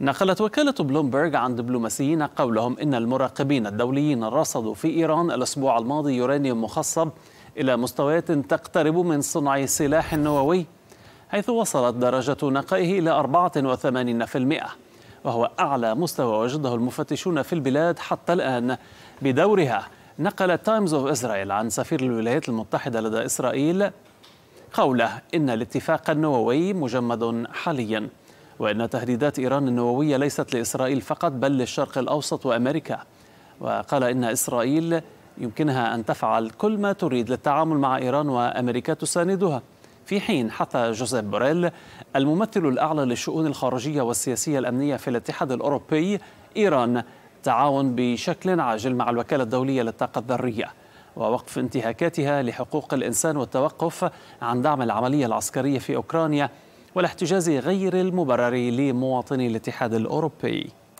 نقلت وكالة بلومبرغ عن دبلوماسيين قولهم إن المراقبين الدوليين رصدوا في إيران الأسبوع الماضي يورانيوم مخصب إلى مستويات تقترب من صنع سلاح نووي حيث وصلت درجة نقائه إلى 84% وهو أعلى مستوى وجده المفتشون في البلاد حتى الآن بدورها نقلت تايمز أوف إسرائيل عن سفير الولايات المتحدة لدى إسرائيل قوله إن الاتفاق النووي مجمد حالياً وأن تهديدات إيران النووية ليست لإسرائيل فقط بل للشرق الأوسط وأمريكا وقال إن إسرائيل يمكنها أن تفعل كل ما تريد للتعامل مع إيران وأمريكا تساندها في حين حتى جوزيف بوريل الممثل الأعلى للشؤون الخارجية والسياسية الأمنية في الاتحاد الأوروبي إيران تعاون بشكل عاجل مع الوكالة الدولية للطاقة الذرية ووقف انتهاكاتها لحقوق الإنسان والتوقف عن دعم العملية العسكرية في أوكرانيا والاحتجاز غير المبرر لمواطني الاتحاد الأوروبي